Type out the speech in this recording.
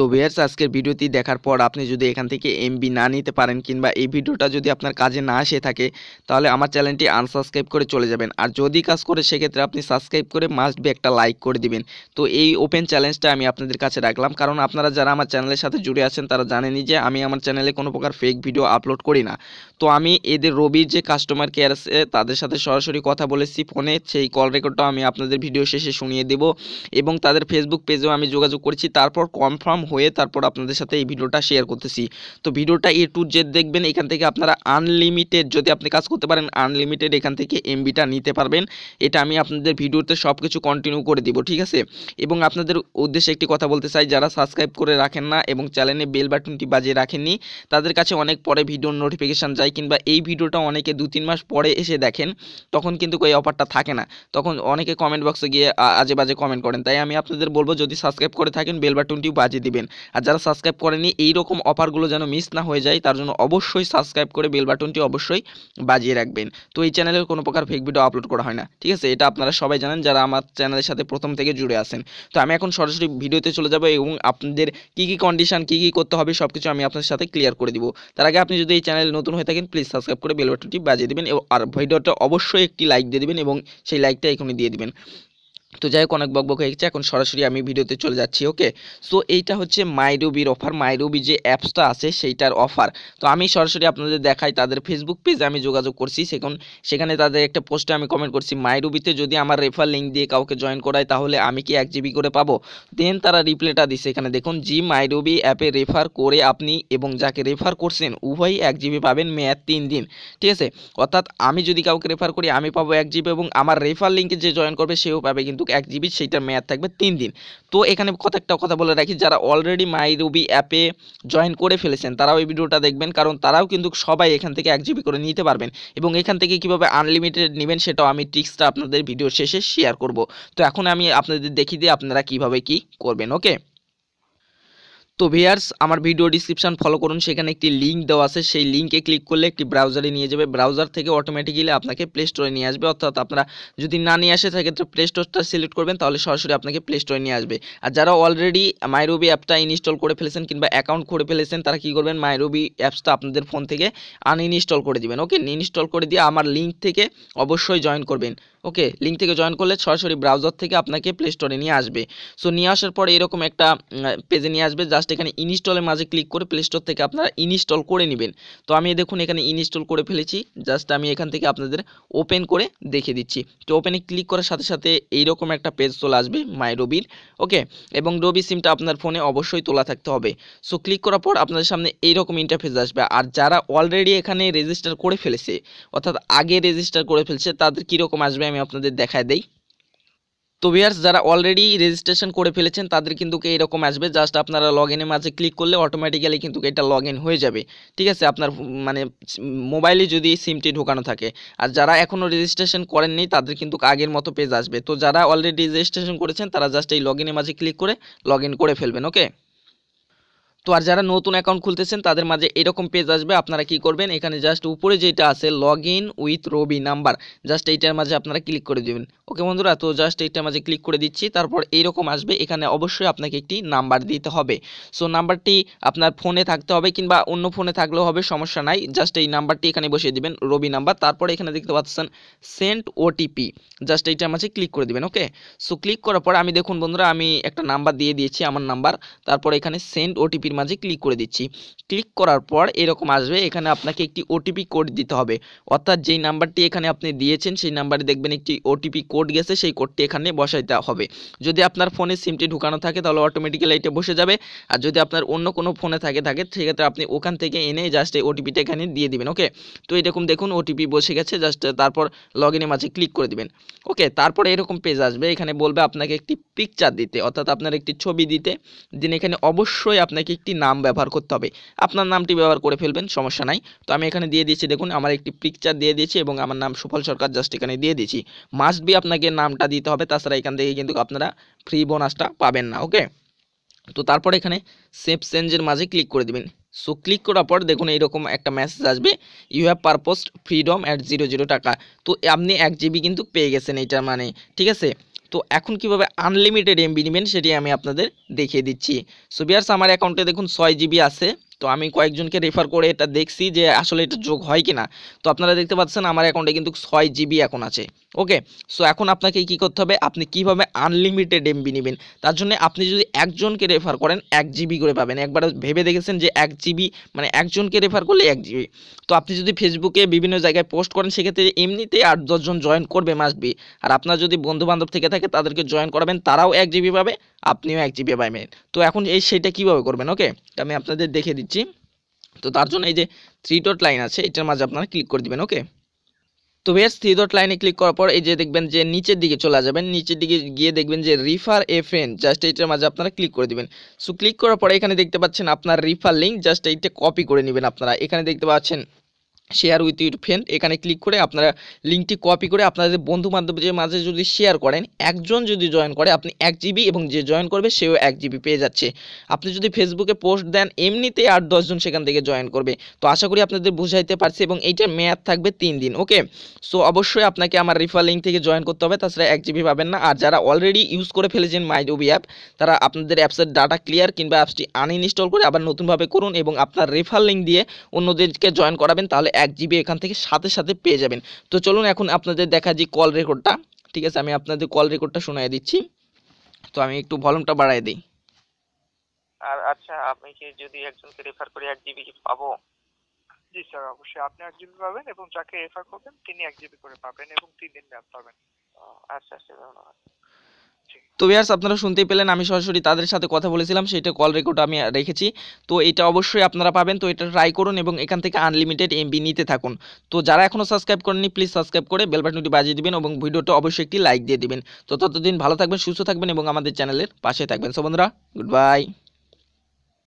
তো ভিয়ার্স আজকের ভিডিওটি দেখার পর আপনি যদি এখান থেকে এমবি না নিতে পারেন কিংবা এই ভিডিওটা যদি আপনার কাজে না আসে থাকে তাহলে আমার চ্যানেলটি আনসাবস্ক্রাইব করে চলে যাবেন আর যদি কাজ করে সেক্ষেত্রে আপনি সাবস্ক্রাইব করে মাস্ট বি একটা লাইক করে দিবেন তো এই ওপেন চ্যালেঞ্জটা আমি আপনাদের কাছে রাখলাম কারণ আপনারা যারা আমার চ্যানেলের সাথে জুড়ে আছেন তারা জানেনি যে আমি আমার চ্যানেলে কোনো প্রকার ফেক ভিডিও আপলোড করি না তো আমি এদের রবির যে কাস্টমার কেয়ার আছে তাদের সাথে সরাসরি কথা বলেছি ফোনে সেই কল রেকর্ডটাও আমি আপনাদের ভিডিও শেষে শুনিয়ে দেব এবং তাদের ফেসবুক পেজেও আমি যোগাযোগ করেছি তারপর কনফার্ম হয়ে তারপর আপনাদের সাথে এই ভিডিওটা শেয়ার করতেছি তো ভিডিওটা এ টু জেড দেখবেন এখান থেকে আপনারা আনলিমিটেড যদি আপনি কাজ করতে পারেন আনলিমিটেড এখান থেকে এমবিটা নিতে পারবেন এটা আমি আপনাদের ভিডিওতে সব কিছু কন্টিনিউ করে দিব ঠিক আছে এবং আপনাদের উদ্দেশ্যে একটি কথা বলতে চাই যারা সাবস্ক্রাইব করে রাখেন না এবং চ্যানেলে বেল বাটনটি বাজিয়ে রাখেননি তাদের কাছে অনেক পরে ভিডিওর নোটিফিকেশান যায় কিংবা এই ভিডিওটা অনেকে দু তিন মাস পরে এসে দেখেন তখন কিন্তু ওই অফারটা থাকে না তখন অনেকে কমেন্ট বক্সে গিয়ে আজে বাজে কমেন্ট করেন তাই আমি আপনাদের বলবো যদি সাবস্ক্রাইব করে থাকেন বেল বাটনটিও বাজিয়ে দিবেন দিবেন আর যারা সাবস্ক্রাইব করেনি এই রকম অফারগুলো যেন মিস না হয়ে যায় তার জন্য অবশ্যই সাবস্ক্রাইব করে বেল বাটনটি অবশ্যই বাজিয়ে রাখবেন তো এই চ্যানেলের কোনো প্রকার ফেক ভিডিও আপলোড করা হয় না ঠিক আছে এটা আপনারা সবাই জানেন যারা আমার চ্যানেলের সাথে প্রথম থেকে জুড়ে আছেন তো আমি এখন সরাসরি ভিডিওতে চলে যাব এবং আপনাদের কি কি কন্ডিশন কি কি করতে হবে সব কিছু আমি আপনার সাথে ক্লিয়ার করে দিব তার আগে আপনি যদি এই চ্যানেল নতুন হয়ে থাকেন প্লিজ সাবস্ক্রাইব করে বেল বাটনটি বাজিয়ে দেবেন আর ভিডিওটা অবশ্যই একটি লাইক দিয়ে দেবেন এবং সেই লাইকটা এখানে দিয়ে দেবেন তো যাই হোক অনেক বকবক হয়ে গেছে এখন সরাসরি আমি ভিডিওতে চলে যাচ্ছি ওকে সো এইটা হচ্ছে মাইরুবির অফার মাইরুবি যে অ্যাপসটা আছে সেইটার অফার তো আমি সরাসরি আপনাদের দেখাই তাদের ফেসবুক পেজে আমি যোগাযোগ করছি সেখন সেখানে তাদের একটা পোস্টে আমি কমেন্ট করছি মাইরুবিতে যদি আমার রেফার লিঙ্ক দিয়ে কাউকে জয়েন করায় তাহলে আমি কি এক জিবি করে পাবো দেন তারা রিপ্লেটা দিছে এখানে দেখুন জি মাইরুবি অ্যাপে রেফার করে আপনি এবং যাকে রেফার করছেন উভয়ই এক জিবি পাবেন মেয়াদ তিন দিন ঠিক আছে অর্থাৎ আমি যদি কাউকে রেফার করি আমি পাবো এক জিবি এবং আমার রেফার লিঙ্কে যে জয়েন করবে সেও পাবে কিন্তু কিন্তু এক জিবি সেইটার মেয়াদ থাকবে তিন দিন তো এখানে কথা একটা কথা বলে রাখি যারা অলরেডি মাইরুবি অ্যাপে জয়েন করে ফেলেছেন তারাও এই ভিডিওটা দেখবেন কারণ তারাও কিন্তু সবাই এখান থেকে এক জিবি করে নিতে পারবেন এবং এখান থেকে কিভাবে আনলিমিটেড নেবেন সেটাও আমি টিক্সটা আপনাদের ভিডিও শেষে শেয়ার করব তো এখন আমি আপনাদের দেখিয়ে দিই আপনারা কিভাবে কি করবেন ওকে তো ভিয়ার্স আমার ভিডিও ডিসক্রিপশান ফলো করুন সেখানে একটি লিঙ্ক দেওয়া আছে সেই লিঙ্কে ক্লিক করলে একটি ব্রাউজারে নিয়ে যাবে ব্রাউজার থেকে অটোমেটিক্যালি আপনাকে প্লে স্টোরে নিয়ে আসবে অর্থাৎ আপনারা যদি না নিয়ে আসে সেক্ষেত্রে প্লে স্টোরটা সিলেক্ট করবেন তাহলে সরাসরি আপনাকে প্লে স্টোরে নিয়ে আসবে আর যারা অলরেডি মাইরোবি অ্যাপটা ইনস্টল করে ফেলেছেন কিংবা অ্যাকাউন্ট করে ফেলেছেন তারা কী করবেন মাইরোবি অ্যাপসটা আপনাদের ফোন থেকে আনইনস্টল করে দিবেন ওকে ইনস্টল করে দিয়ে আমার লিঙ্ক থেকে অবশ্যই জয়েন করবেন ওকে লিঙ্ক থেকে জয়েন করলে সরাসরি ব্রাউজার থেকে আপনাকে প্লে স্টোরে নিয়ে আসবে সো নিয়ে আসার পর এরকম একটা পেজে নিয়ে আসবে জাস্ট এখানে ইনস্টলের মাঝে ক্লিক করে প্লে স্টোর থেকে আপনারা ইনস্টল করে নেবেন তো আমি দেখুন এখানে ইনস্টল করে ফেলেছি জাস্ট আমি এখান থেকে আপনাদের ওপেন করে দেখে দিচ্ছি তো ওপেনে ক্লিক করার সাথে সাথে এইরকম একটা পেজ চলে আসবে মাই রবির ওকে এবং রবি সিমটা আপনার ফোনে অবশ্যই তোলা থাকতে হবে সো ক্লিক করার পর আপনাদের সামনে এইরকম ইন্টারফেস আসবে আর যারা অলরেডি এখানে রেজিস্টার করে ফেলেছে অর্থাৎ আগে রেজিস্টার করে ফেলছে তাদের কীরকম আসবে আমি আমি আপনাদের দেখায় দেই তো ভিয়ার্স যারা অলরেডি রেজিস্ট্রেশন করে ফেলেছেন তাদের কিন্তু এরকম আসবে জাস্ট আপনারা লগ ইনের মাঝে ক্লিক করলে অটোমেটিক্যালি কিন্তু এটা লগ ইন হয়ে যাবে ঠিক আছে আপনার মানে মোবাইলে যদি সিমটি ঢোকানো থাকে আর যারা এখনও রেজিস্ট্রেশন করেননি তাদের কিন্তু আগের মতো পেজ আসবে তো যারা অলরেডি রেজিস্ট্রেশন করেছেন তারা জাস্ট এই লগ ইনের মাঝে ক্লিক করে লগ করে ফেলবেন ওকে তো আর যারা নতুন অ্যাকাউন্ট খুলতেছেন তাদের মাঝে এরকম পেজ আসবে আপনারা কি করবেন এখানে জাস্ট উপরে যেটা আছে log in with Robi number just এইটার মাঝে আপনারা ক্লিক করে দেবেন ওকে বন্ধুরা তো জাস্ট এইটার মাঝে ক্লিক করে দিচ্ছি তারপর এইরকম আসবে এখানে অবশ্যই আপনাকে একটি নাম্বার দিতে হবে সো নাম্বারটি আপনার ফোনে থাকতে হবে কিংবা অন্য ফোনে থাকলেও হবে সমস্যা নাই জাস্ট এই নাম্বারটি এখানে বসিয়ে দেবেন রবি নাম্বার তারপর এখানে দেখতে পাচ্ছেন সেন্ট ওটিপি জাস্ট এইটার মাঝে ক্লিক করে দেবেন ওকে সো ক্লিক করার পর আমি দেখুন বন্ধুরা আমি একটা নাম্বার দিয়ে দিয়েছি আমার নাম্বার তারপর এখানে সেন্ট ওটিপির মাঝে ক্লিক করে দিচ্ছি ক্লিক করার পর এরকম আসবে এখানে আপনাকে একটি ওটিপি কোড দিতে হবে অর্থাৎ যেই নাম্বারটি এখানে আপনি দিয়েছেন সেই নাম্বারে দেখবেন একটি ওটিপি কোড গেছে সেই কোডটি এখানে বসাইতে হবে যদি আপনার ফোনে সিমটি ঢুকানো থাকে তাহলে অটোমেটিক্যালি এটা বসে যাবে আর যদি আপনার অন্য কোনো ফোনে থাকে থাকে সেক্ষেত্রে আপনি ওখান থেকে এনে জাস্ট এই ওটিপিটা এখানে দিয়ে দিবেন ওকে তো এরকম দেখুন ওটিপি বসে গেছে জাস্ট তারপর লগ ইনের মাঝে ক্লিক করে দিবেন ওকে তারপর এরকম পেজ আসবে এখানে বলবে আপনাকে একটি পিকচার দিতে অর্থাৎ আপনার একটি ছবি দিতে দিন এখানে অবশ্যই আপনাকে একটি নাম ব্যবহার করতে হবে আপনার নামটি ব্যবহার করে ফেলবেন সমস্যা নাই তো আমি এখানে দিয়ে দিয়েছি দেখুন আমার একটি পিকচার দিয়ে দিয়েছি এবং আমার নাম সুফল সরকার জাস্ট এখানে দিয়ে দিয়েছি মাস্ট বি আপনাকে নামটা দিতে হবে তাছাড়া এখান থেকে কিন্তু আপনারা ফ্রি বোনাসটা পাবেন না ওকে তো তারপর এখানে সেফ চেঞ্জের মাঝে ক্লিক করে দেবেন সো ক্লিক করার পর দেখুন এইরকম একটা মেসেজ আসবে you have purchased freedom at zero zero taka তো আপনি এক জিবি কিন্তু পেয়ে গেছেন এইটার মানে ঠিক আছে তো এখন কিভাবে আনলিমিটেড এমবি নেবেন সেটি আমি আপনাদের দেখিয়ে দিচ্ছি সো বিয়ার্স আমার অ্যাকাউন্টে দেখুন ছয় জিবি আছে তো আমি কয়েকজনকে রেফার করে এটা দেখছি যে আসলে এটা যোগ হয় কিনা তো আপনারা দেখতে পাচ্ছেন আমার অ্যাকাউন্টে কিন্তু ছয় জিবি এখন আছে ওকে সো এখন আপনাকে কি করতে হবে আপনি কিভাবে আনলিমিটেড এমবি নেবেন তার জন্য আপনি যদি একজনকে রেফার করেন এক জিবি করে পাবেন একবার ভেবে দেখেছেন যে এক জিবি মানে একজনকে রেফার করলে এক জিবি তো আপনি যদি ফেসবুকে বিভিন্ন জায়গায় পোস্ট করেন সেক্ষেত্রে এমনিতেই আট দশজন জয়েন করবে মাস্ট আর আপনার যদি বন্ধুবান্ধব থেকে থাকে তাদেরকে জয়েন করাবেন তারাও এক জিবি পাবে আপনিও এক জিবি পাবেন তো এখন এই সেটা কীভাবে করবেন ওকে আমি আপনাদের দেখে দিচ্ছি তো তার জন্য এই যে থ্রি ডট লাইন আছে এটার মাঝে আপনারা ক্লিক করে দেবেন ওকে তো বেশ থ্রি ডট লাইনে ক্লিক করার পর এই যে দেখবেন যে নিচের দিকে চলে যাবেন নিচের দিকে গিয়ে দেখবেন যে রিফার এ ফ্রেন্ড জাস্ট এইটার মাঝে আপনারা ক্লিক করে দেবেন সো ক্লিক করার পরে এখানে দেখতে পাচ্ছেন আপনার রিফার লিঙ্ক জাস্ট এইটা কপি করে নেবেন আপনারা এখানে দেখতে পাচ্ছেন শেয়ার উইথ ইউর ফ্রেন্ড এখানে ক্লিক করে আপনারা লিঙ্কটি কপি করে আপনাদের বন্ধু বান্ধবদের মাঝে যদি শেয়ার করেন একজন যদি জয়েন করে আপনি এক জিবি এবং যে জয়েন করবে সেও এক জিবি পেয়ে যাচ্ছে আপনি যদি ফেসবুকে পোস্ট দেন এমনিতে আর দশজন সেখান থেকে জয়েন করবে তো আশা করি আপনাদের বুঝাইতে পারছি এবং এইটার মেয়াদ থাকবে তিন দিন ওকে সো অবশ্যই আপনাকে আমার রিফার লিঙ্ক থেকে জয়েন করতে হবে তাছাড়া এক জিবি পাবেন না আর যারা অলরেডি ইউজ করে ফেলেছেন মাইডোবি অ্যাপ তারা আপনাদের অ্যাপসের ডাটা ক্লিয়ার কিংবা অ্যাপসটি আনইনস্টল করে আবার নতুনভাবে করুন এবং আপনার রেফার লিঙ্ক দিয়ে অন্যদেরকে জয়েন করাবেন তাহলে এক জিবি এখান থেকে সাথে সাথে পেয়ে যাবেন তো চলুন এখন আপনাদের দেখা যে কল রেকর্ডটা ঠিক আছে আমি আপনাদের কল রেকর্ডটা শোনাই দিচ্ছি তো আমি একটু ভলিউমটা বাড়াই দিই আর আচ্ছা আপনি কি যদি একজনকে রেফার করে এক জিবি পাবো জি স্যার অবশ্যই আপনি এক জিবি পাবেন এবং যাকে রেফার করবেন তিনি এক জিবি করে পাবেন এবং তিন দিন ব্যাপ পাবেন আচ্ছা আচ্ছা ধন্যবাদ তো ইয়ার্স আপনারা শুনতেই পেলেন আমি সরাসরি তাদের সাথে কথা বলেছিলাম সেটা কল রেকর্ড আমি রেখেছি তো এটা অবশ্যই আপনারা পাবেন তো এটা ট্রাই করুন এবং এখান থেকে আনলিমিটেড এমবি নিতে থাকুন তো যারা এখনও সাবস্ক্রাইব করেননি প্লিজ সাবস্ক্রাইব করে বেলবাটনটি বাজিয়ে দেবেন এবং ভিডিওটা অবশ্যই একটি লাইক দিয়ে দিবেন তো ততদিন ভালো থাকবেন সুস্থ থাকবেন এবং আমাদের চ্যানেলের পাশে থাকবেন সো বন্ধুরা গুড বাই